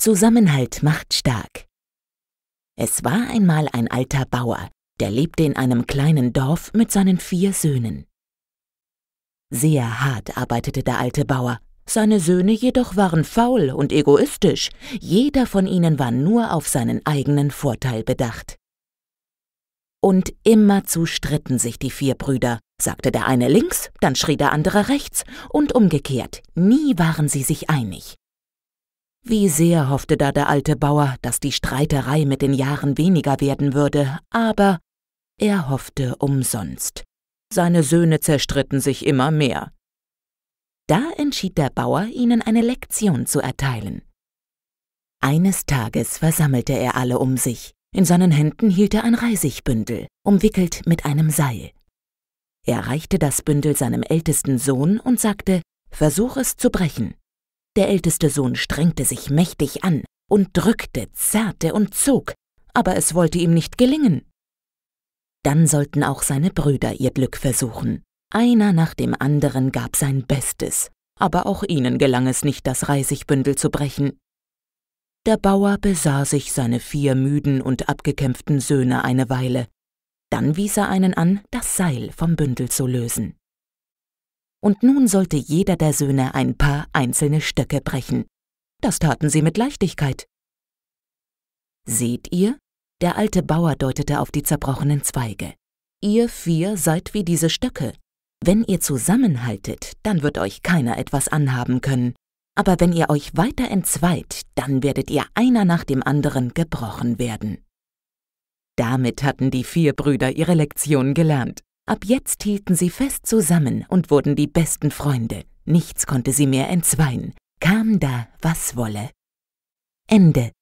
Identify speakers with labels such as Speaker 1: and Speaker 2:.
Speaker 1: Zusammenhalt macht stark. Es war einmal ein alter Bauer, der lebte in einem kleinen Dorf mit seinen vier Söhnen. Sehr hart arbeitete der alte Bauer, seine Söhne jedoch waren faul und egoistisch, jeder von ihnen war nur auf seinen eigenen Vorteil bedacht. Und immerzu stritten sich die vier Brüder, sagte der eine links, dann schrie der andere rechts, und umgekehrt, nie waren sie sich einig. Wie sehr hoffte da der alte Bauer, dass die Streiterei mit den Jahren weniger werden würde, aber er hoffte umsonst. Seine Söhne zerstritten sich immer mehr. Da entschied der Bauer, ihnen eine Lektion zu erteilen. Eines Tages versammelte er alle um sich. In seinen Händen hielt er ein Reisigbündel, umwickelt mit einem Seil. Er reichte das Bündel seinem ältesten Sohn und sagte, Versuch es zu brechen. Der älteste Sohn strengte sich mächtig an und drückte, zerrte und zog, aber es wollte ihm nicht gelingen. Dann sollten auch seine Brüder ihr Glück versuchen. Einer nach dem anderen gab sein Bestes, aber auch ihnen gelang es nicht, das Reisigbündel zu brechen. Der Bauer besah sich seine vier müden und abgekämpften Söhne eine Weile. Dann wies er einen an, das Seil vom Bündel zu lösen und nun sollte jeder der Söhne ein paar einzelne Stöcke brechen. Das taten sie mit Leichtigkeit. Seht ihr? Der alte Bauer deutete auf die zerbrochenen Zweige. Ihr vier seid wie diese Stöcke. Wenn ihr zusammenhaltet, dann wird euch keiner etwas anhaben können. Aber wenn ihr euch weiter entzweit, dann werdet ihr einer nach dem anderen gebrochen werden. Damit hatten die vier Brüder ihre Lektion gelernt. Ab jetzt hielten sie fest zusammen und wurden die besten Freunde. Nichts konnte sie mehr entzweien, kam da, was wolle. Ende